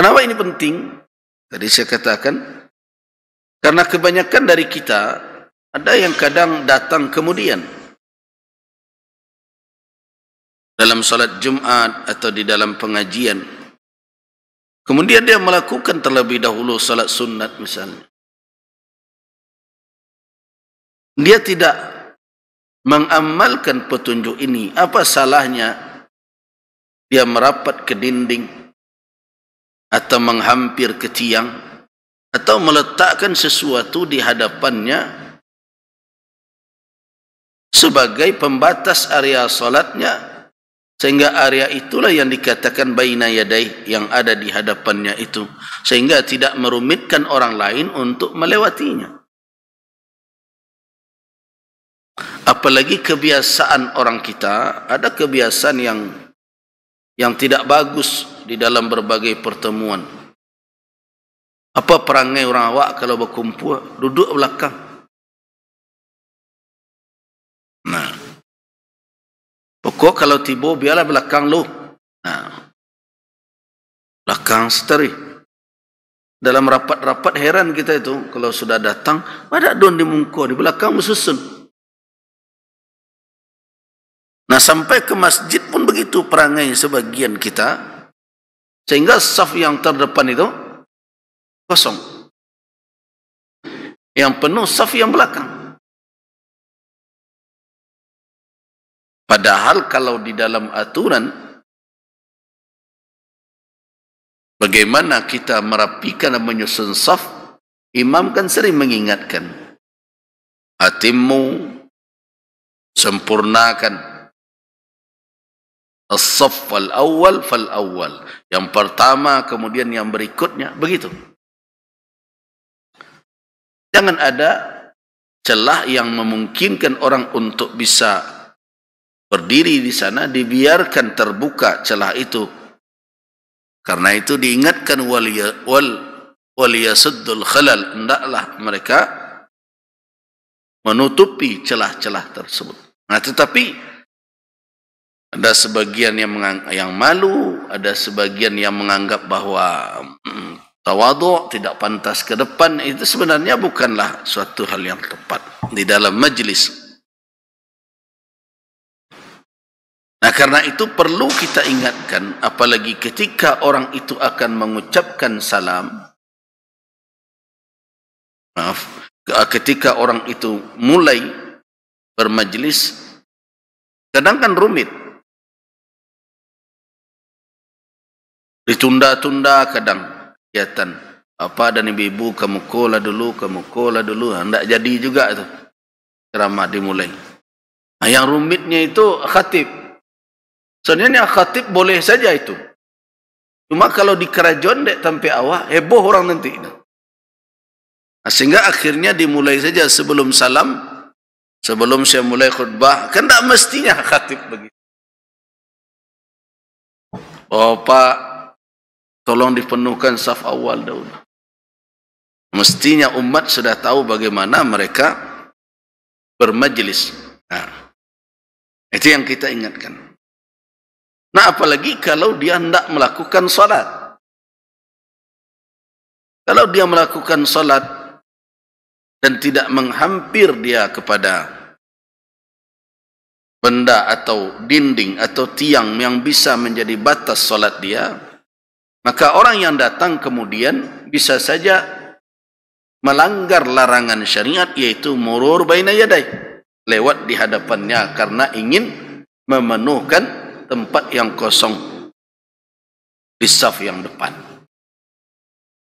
Kenapa ini penting? Tadi saya katakan, karena kebanyakan dari kita ada yang kadang datang kemudian dalam salat Jumat atau di dalam pengajian. Kemudian dia melakukan terlebih dahulu salat sunat misalnya. Dia tidak mengamalkan petunjuk ini. Apa salahnya? Dia merapat ke dinding, atau menghampir ke tiang atau meletakkan sesuatu di hadapannya sebagai pembatas area salatnya sehingga area itulah yang dikatakan baina yadai yang ada di hadapannya itu sehingga tidak merumitkan orang lain untuk melewatinya apalagi kebiasaan orang kita ada kebiasaan yang yang tidak bagus di dalam berbagai pertemuan. Apa perangai orang awak kalau berkumpul? Duduk belakang. Nah. Pokok kalau tiba, biarlah belakang lu. Nah. Belakang seteri. Dalam rapat-rapat heran kita itu, kalau sudah datang, ada don di muka, di belakang mususun. Nah, sampai ke masjid, perangai sebagian kita sehingga saf yang terdepan itu kosong yang penuh saf yang belakang padahal kalau di dalam aturan bagaimana kita merapikan dan menyusun saf imam kan sering mengingatkan hatimu sempurnakan as fal awal fal awal. Yang pertama kemudian yang berikutnya. Begitu. Jangan ada celah yang memungkinkan orang untuk bisa berdiri di sana dibiarkan terbuka celah itu karena itu diingatkan waliya wal ya-, waliya saddul khalal hendaklah mereka menutupi celah-celah tersebut nah tetapi ada sebagian yang menganggap, yang malu, ada sebagian yang menganggap bahawa hmm, tawaduk tidak pantas ke depan itu sebenarnya bukanlah suatu hal yang tepat di dalam majlis. Nah, karena itu perlu kita ingatkan apalagi ketika orang itu akan mengucapkan salam maaf ketika orang itu mulai bermajlis kadang sedangkan rumit ditunda-tunda kadang kegiatan apa dan ibu-ibu kamu kola dulu kamu kola dulu hendak ha, jadi juga itu ceramah dimulai nah, ha, yang rumitnya itu khatib sebenarnya khatib boleh saja itu cuma kalau di kerajaan dek tampi awak heboh orang nanti nah, ha, sehingga akhirnya dimulai saja sebelum salam sebelum saya mulai khutbah kan tak mestinya khatib begitu Oh, Pak, Tolong dipenuhkan saf awal dahulu. Mestinya umat sudah tahu bagaimana mereka bermajlis. Nah, ha. itu yang kita ingatkan. Nah, apalagi kalau dia tidak melakukan salat. Kalau dia melakukan salat dan tidak menghampir dia kepada benda atau dinding atau tiang yang bisa menjadi batas salat dia, Maka orang yang datang kemudian bisa saja melanggar larangan syariat yaitu murur baina yadai lewat di hadapannya karena ingin memenuhkan tempat yang kosong di saf yang depan.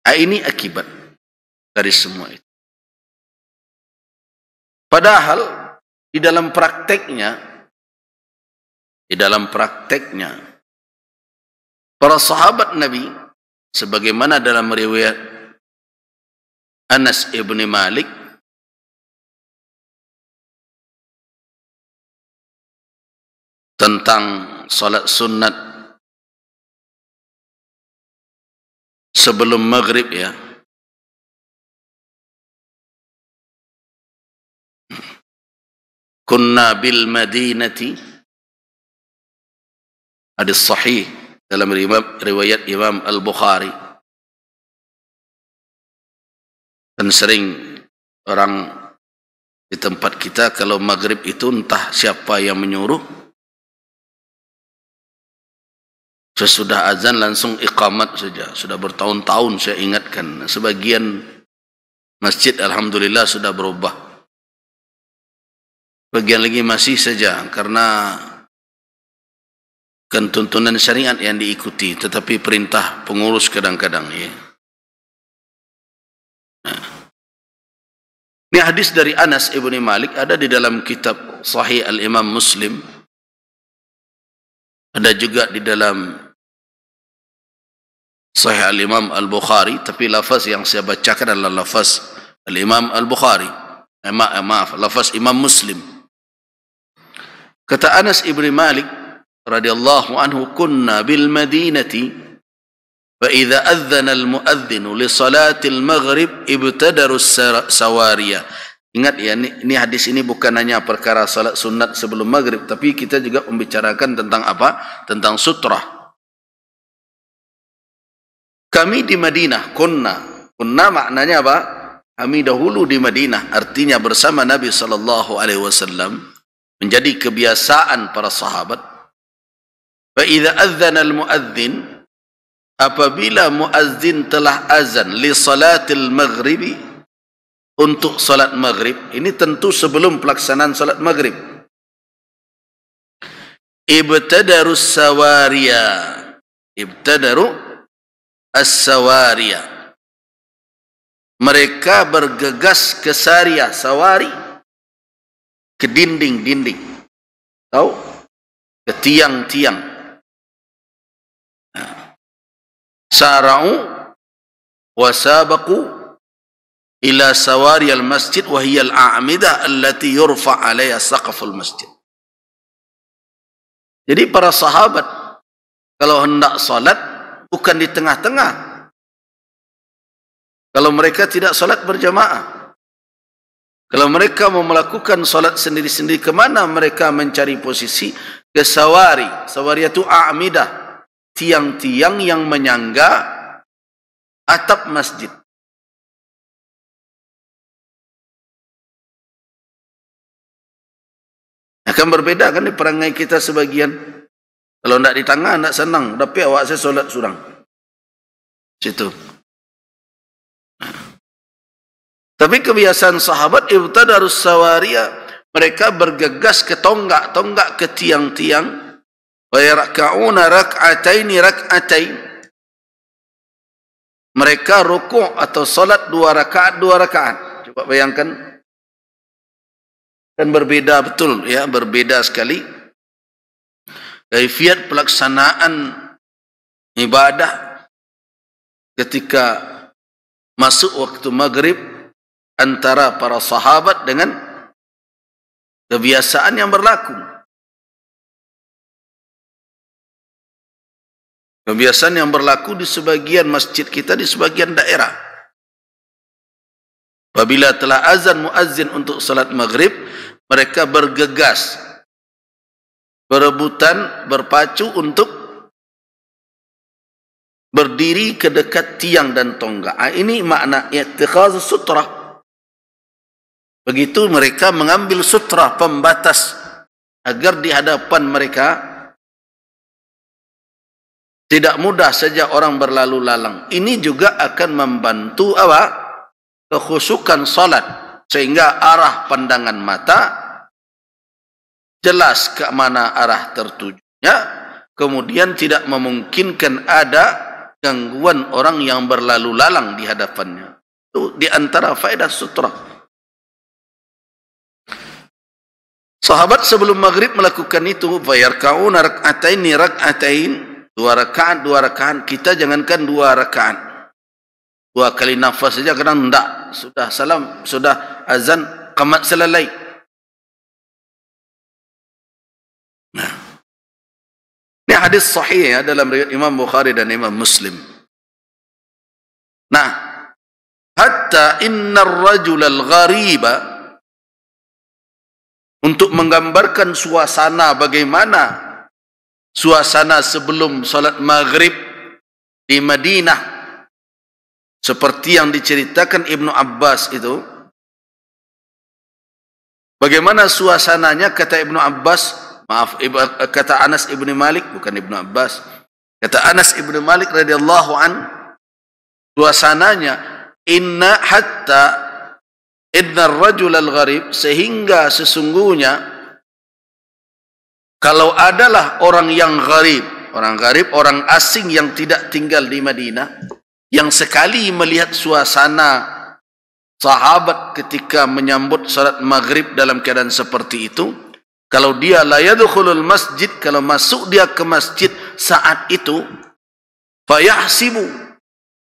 Ha, ini akibat dari semua itu. Padahal di dalam prakteknya di dalam prakteknya para sahabat Nabi sebagaimana dalam riwayat Anas Ibn Malik tentang salat sunat sebelum maghrib ya kunna bil madinati hadis sahih dalam riwayat Imam Al-Bukhari dan sering orang di tempat kita kalau maghrib itu entah siapa yang menyuruh sesudah azan langsung iqamat saja sudah bertahun-tahun saya ingatkan sebagian masjid Alhamdulillah sudah berubah bagian lagi masih saja karena bukan tuntunan syariat yang diikuti tetapi perintah pengurus kadang-kadang ya. Ini hadis dari Anas Ibn Malik ada di dalam kitab Sahih Al-Imam Muslim ada juga di dalam Sahih Al-Imam Al-Bukhari tapi lafaz yang saya bacakan adalah lafaz Al-Imam Al-Bukhari eh, eh maaf, lafaz Imam Muslim kata Anas Ibn Malik Anhu رضي الله عنه كنا بالمدينة فإذا أذن المؤذن al Maghrib ibtadaru السواري Ingat ya, ini, ini hadis ini bukan hanya perkara salat sunat sebelum maghrib, tapi kita juga membicarakan tentang apa? Tentang sutra. Kami di Madinah, kunna. Kunna maknanya apa? Kami dahulu di Madinah, artinya bersama Nabi Sallallahu Alaihi Wasallam menjadi kebiasaan para sahabat, Fa idza adzana al muadzin apabila muadzin telah azan li salatil maghrib untuk salat maghrib ini tentu sebelum pelaksanaan salat maghrib ibtadaru sawariya ibtadaru as-sawariya mereka bergegas ke saria sawari ke dinding-dinding tahu ke tiang-tiang sarau wasabaku ila sawari al masjid wahiy al amida allati yurfa alaiha al masjid jadi para sahabat kalau hendak salat bukan di tengah-tengah kalau mereka tidak salat berjamaah kalau mereka mau melakukan salat sendiri-sendiri ke mana mereka mencari posisi ke sawari sawari itu amidah tiang-tiang yang menyangga atap masjid. Akan berbeda kan di perangai kita sebagian. Kalau tidak di tangan, tidak senang. Tapi awak saya solat surang. Situ. Tapi kebiasaan sahabat Ibtadarus Sawariya, mereka bergegas ke tonggak-tonggak ke tiang-tiang, Wayarakauna rak'ataini rak'atain. Mereka rukuk atau solat dua rakaat dua rakaat. Cuba bayangkan. Dan berbeda betul ya, berbeda sekali. Kaifiat pelaksanaan ibadah ketika masuk waktu maghrib antara para sahabat dengan kebiasaan yang berlaku. Kebiasaan yang berlaku di sebagian masjid kita di sebagian daerah. Apabila telah azan muazin untuk salat maghrib, mereka bergegas berebutan berpacu untuk berdiri ke dekat tiang dan tonggak. Ah, ini makna ittikhaz sutra. Begitu mereka mengambil sutra pembatas agar di hadapan mereka tidak mudah saja orang berlalu lalang ini juga akan membantu apa kehusukan salat sehingga arah pandangan mata jelas ke mana arah tertujunya kemudian tidak memungkinkan ada gangguan orang yang berlalu lalang di hadapannya itu di antara faedah sutra Sahabat sebelum maghrib melakukan itu bayar kau narak atain dua rakaat dua rakaat kita jangankan dua rakaat dua kali nafas saja kadang tidak sudah salam sudah azan kemat selalai nah. ini hadis sahih ya dalam riwayat Imam Bukhari dan Imam Muslim nah hatta inna rajul al-ghariba untuk menggambarkan suasana bagaimana suasana sebelum salat maghrib di Madinah seperti yang diceritakan Ibnu Abbas itu bagaimana suasananya kata Ibnu Abbas maaf kata Anas Ibnu Malik bukan Ibnu Abbas kata Anas Ibnu Malik radhiyallahu an suasananya inna hatta inna rajul al-gharib sehingga sesungguhnya kalau adalah orang yang gharib orang gharib, orang asing yang tidak tinggal di Madinah yang sekali melihat suasana sahabat ketika menyambut salat maghrib dalam keadaan seperti itu kalau dia layadukhulul masjid kalau masuk dia ke masjid saat itu fayahsibu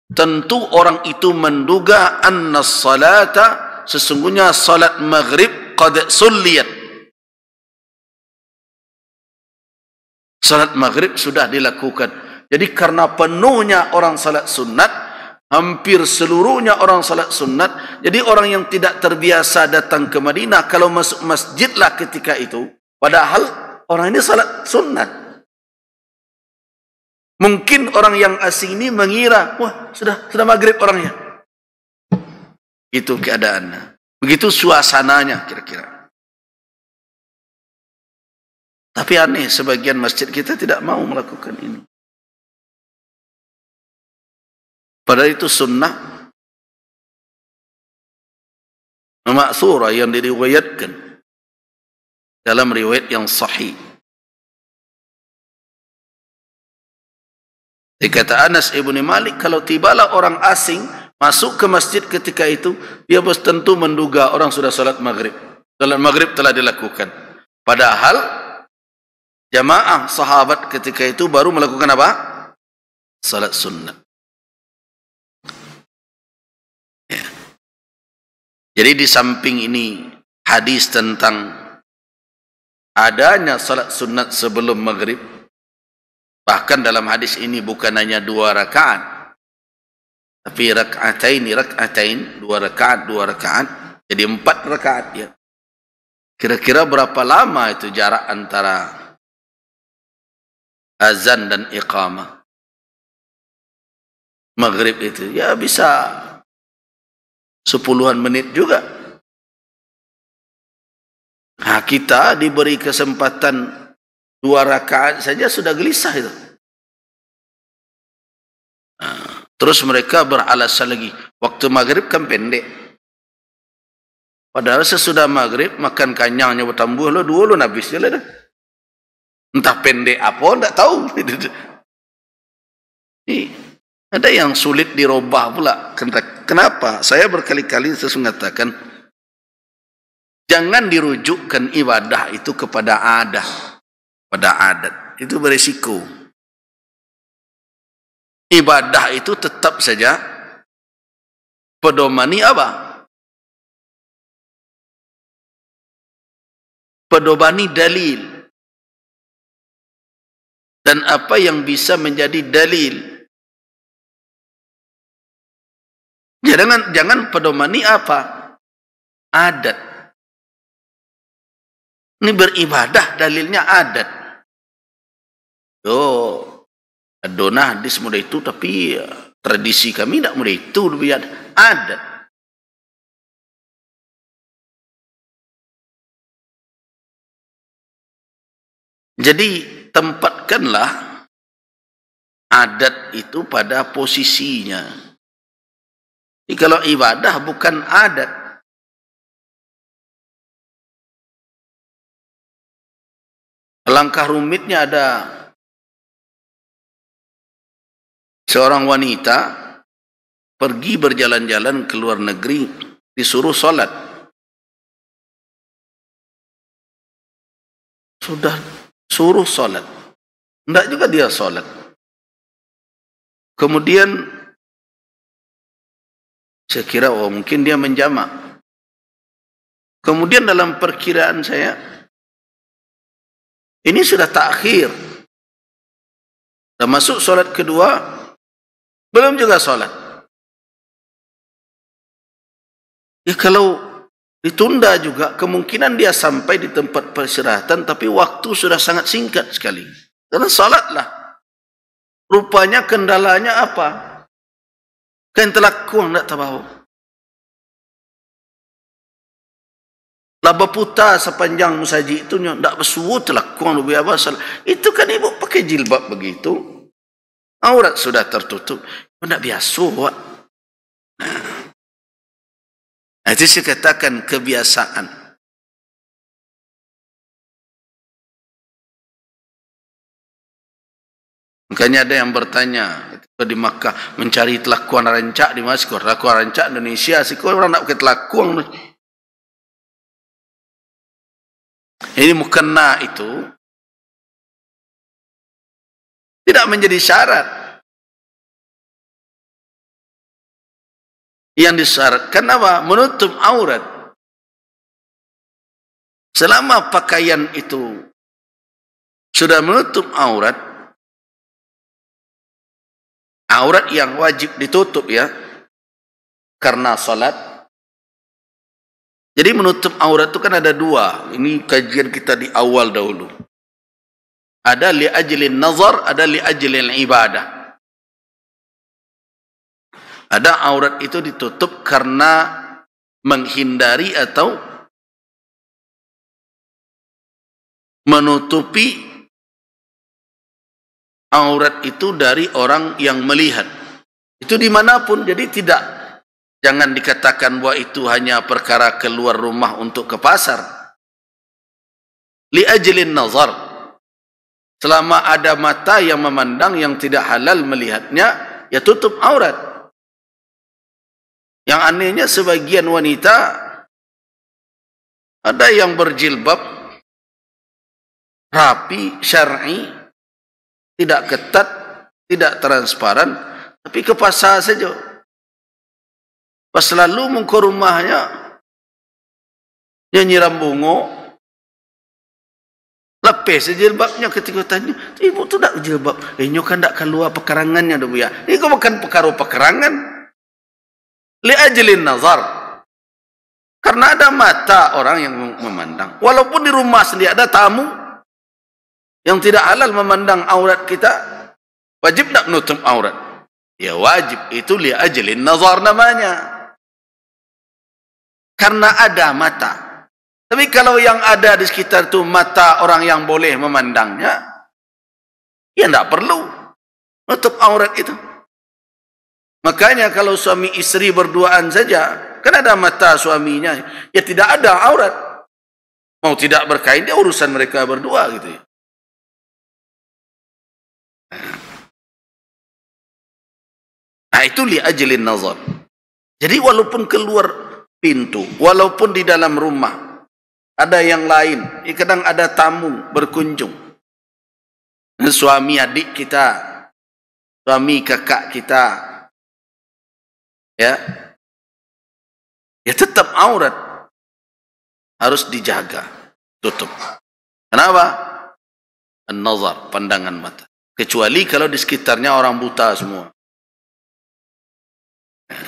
tentu orang itu menduga anna salata sesungguhnya salat maghrib qad sulliyat Salat maghrib sudah dilakukan. Jadi karena penuhnya orang salat sunat, hampir seluruhnya orang salat sunat, jadi orang yang tidak terbiasa datang ke Madinah, kalau masuk masjidlah ketika itu, padahal orang ini salat sunat. Mungkin orang yang asing ini mengira, wah sudah sudah maghrib orangnya. Itu keadaannya. Begitu suasananya kira-kira. Tapi aneh sebagian masjid kita tidak mau melakukan ini. Padahal itu sunnah. surah yang diriwayatkan. Dalam riwayat yang sahih. Dikata Anas Ibn Malik, kalau tibalah orang asing masuk ke masjid ketika itu, dia pasti tentu menduga orang sudah salat maghrib. Salat maghrib telah dilakukan. Padahal jamaah sahabat ketika itu baru melakukan apa? Salat sunnah. Ya. Jadi di samping ini hadis tentang adanya salat sunnah sebelum maghrib. Bahkan dalam hadis ini bukan hanya dua rakaat. Tapi rakaatain, rakaatain, dua rakaat, dua rakaat. Jadi empat rakaat ya. Kira-kira berapa lama itu jarak antara azan dan iqamah maghrib itu ya bisa sepuluhan menit juga nah, kita diberi kesempatan dua rakaat saja sudah gelisah itu nah, terus mereka beralasan lagi waktu maghrib kan pendek padahal sesudah maghrib makan kanyangnya bertambuh lo lah, dua lo habis je lah dah entah pendek apa tidak tahu ada yang sulit dirubah pula kenapa saya berkali-kali saya mengatakan jangan dirujukkan ibadah itu kepada adat pada adat itu berisiko ibadah itu tetap saja pedomani apa? pedomani dalil dan apa yang bisa menjadi dalil jangan jangan pedomani apa adat ini beribadah dalilnya adat yo adonah di semua itu tapi ya, tradisi kami tidak mulai itu lebih adat jadi tempatkanlah adat itu pada posisinya. Jadi kalau ibadah bukan adat. Langkah rumitnya ada seorang wanita pergi berjalan-jalan ke luar negeri disuruh sholat. Sudah suruh solat. Tidak juga dia solat. Kemudian, saya kira, oh mungkin dia menjamak. Kemudian dalam perkiraan saya, ini sudah takhir. Dan masuk solat kedua, belum juga solat. Ya kalau ditunda juga kemungkinan dia sampai di tempat persyaratan tapi waktu sudah sangat singkat sekali karena salatlah rupanya kendalanya apa kan telah kuang tak tahu laba puta sepanjang musaji itu tak bersuhu telah kuang lebih awal. itu kan ibu pakai jilbab begitu aurat sudah tertutup tak biasa buat nah. Itu saya katakan kebiasaan. Makanya ada yang bertanya di Makkah mencari telakuan rancak di Masjid Telakuan rancak Indonesia sih orang nak pakai telakuan. Ini mukena itu tidak menjadi syarat yang disyaratkan apa? Menutup aurat. Selama pakaian itu sudah menutup aurat, aurat yang wajib ditutup ya, karena salat. Jadi menutup aurat itu kan ada dua. Ini kajian kita di awal dahulu. Ada li ajlin nazar, ada li ajlin ibadah ada aurat itu ditutup karena menghindari atau menutupi aurat itu dari orang yang melihat itu dimanapun jadi tidak jangan dikatakan bahwa itu hanya perkara keluar rumah untuk ke pasar li ajlin nazar selama ada mata yang memandang yang tidak halal melihatnya ya tutup aurat yang anehnya sebagian wanita ada yang berjilbab rapi, syar'i, tidak ketat, tidak transparan, tapi ke pasar saja. Pas lalu mengkor rumahnya, dia nyiram bunga, lepih sejilbabnya ketika tanya, ibu tu tak jilbab, ini eh, kan tak keluar pekarangannya, ya. ini kau bukan pekaru pekarangan, li'ajlin nazar karena ada mata orang yang memandang walaupun di rumah sendiri ada tamu yang tidak halal memandang aurat kita wajib tak menutup aurat ya wajib itu li'ajlin nazar namanya karena ada mata tapi kalau yang ada di sekitar itu mata orang yang boleh memandangnya ya tidak perlu menutup aurat itu Makanya kalau suami istri berduaan saja, kan ada mata suaminya, ya tidak ada aurat. Mau tidak berkain, dia urusan mereka berdua gitu ya. Nah itu li ajlin nazar. Jadi walaupun keluar pintu, walaupun di dalam rumah, ada yang lain, ya kadang ada tamu berkunjung. Suami adik kita, suami kakak kita, ya ya tetap aurat harus dijaga tutup kenapa nazar pandangan mata kecuali kalau di sekitarnya orang buta semua ya.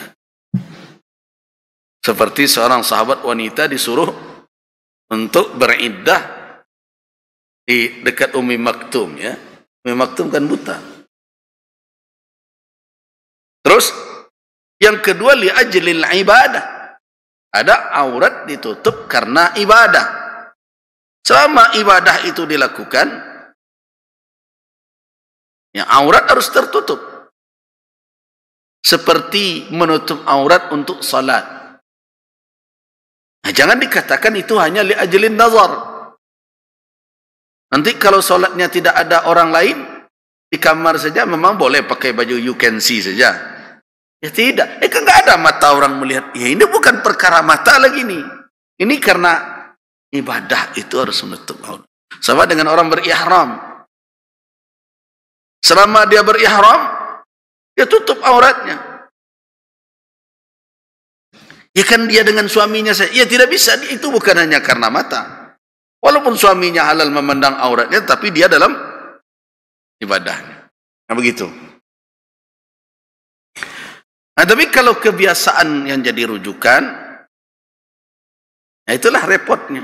seperti seorang sahabat wanita disuruh untuk beriddah di dekat Umi Maktum ya. Umi Maktum kan buta. Terus yang kedua li ajlil ibadah. Ada aurat ditutup karena ibadah. Selama ibadah itu dilakukan, yang aurat harus tertutup. Seperti menutup aurat untuk salat. Nah, jangan dikatakan itu hanya li ajlin nazar. Nanti kalau salatnya tidak ada orang lain, di kamar saja memang boleh pakai baju you can see saja. Ya tidak. Eh kan nggak ada mata orang melihat. Ya ini bukan perkara mata lagi nih. Ini karena ibadah itu harus menutup aurat. Sama dengan orang berihram. Selama dia berihram, dia tutup auratnya. Ya kan dia dengan suaminya saya. Ya tidak bisa. Itu bukan hanya karena mata. Walaupun suaminya halal memandang auratnya, tapi dia dalam ibadahnya. Nah begitu. Nah, tapi kalau kebiasaan yang jadi rujukan, itulah repotnya.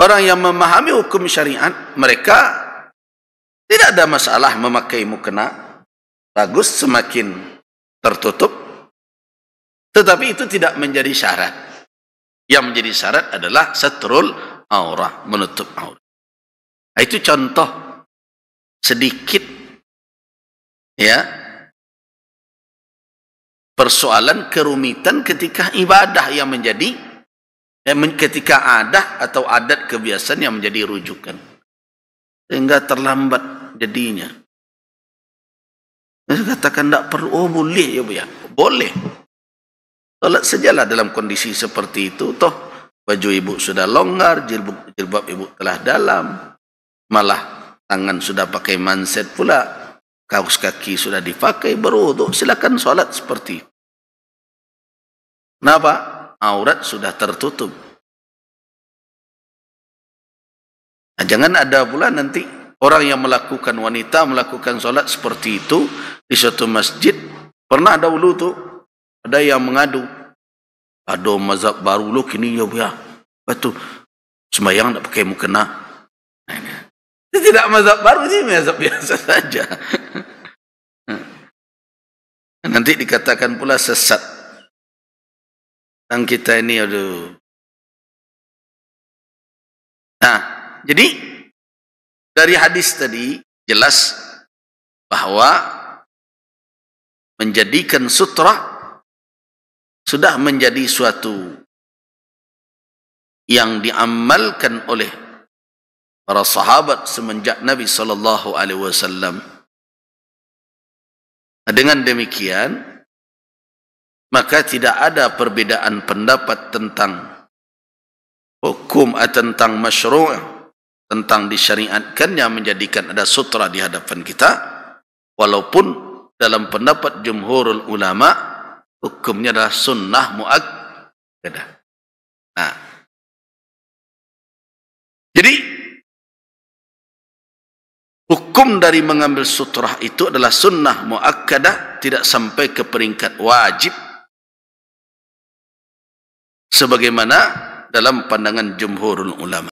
Orang yang memahami hukum syariat, mereka tidak ada masalah memakai mukena. Bagus, semakin tertutup. Tetapi itu tidak menjadi syarat. Yang menjadi syarat adalah setrul aurah, menutup aurah. Nah, itu contoh sedikit ya persoalan kerumitan ketika ibadah yang menjadi eh, ketika adat atau adat kebiasaan yang menjadi rujukan sehingga terlambat jadinya saya katakan tak perlu oh boleh ya bu ya boleh tolak sejalah dalam kondisi seperti itu toh baju ibu sudah longgar jilbab, jilbab ibu telah dalam malah tangan sudah pakai manset pula kaus kaki sudah dipakai berwudu silakan solat seperti itu. Kenapa? Aurat sudah tertutup. Nah, jangan ada pula nanti orang yang melakukan wanita melakukan solat seperti itu di suatu masjid. Pernah dahulu tu ada yang mengadu. Ada mazhab baru lu kini ya buya. Batu sembahyang nak pakai mukena. Itu tidak mazhab baru ni mazhab biasa saja. Nanti dikatakan pula sesat tentang kita ini aduh. Nah, jadi dari hadis tadi jelas bahwa menjadikan sutra sudah menjadi suatu yang diamalkan oleh para sahabat semenjak Nabi sallallahu alaihi wasallam. Dengan demikian, maka tidak ada perbedaan pendapat tentang hukum atau tentang masyru' tentang disyariatkannya menjadikan ada sutra di hadapan kita walaupun dalam pendapat jumhurul ulama hukumnya adalah sunnah muakkadah nah jadi hukum dari mengambil sutra itu adalah sunnah muakkadah tidak sampai ke peringkat wajib sebagaimana dalam pandangan jumhurul ulama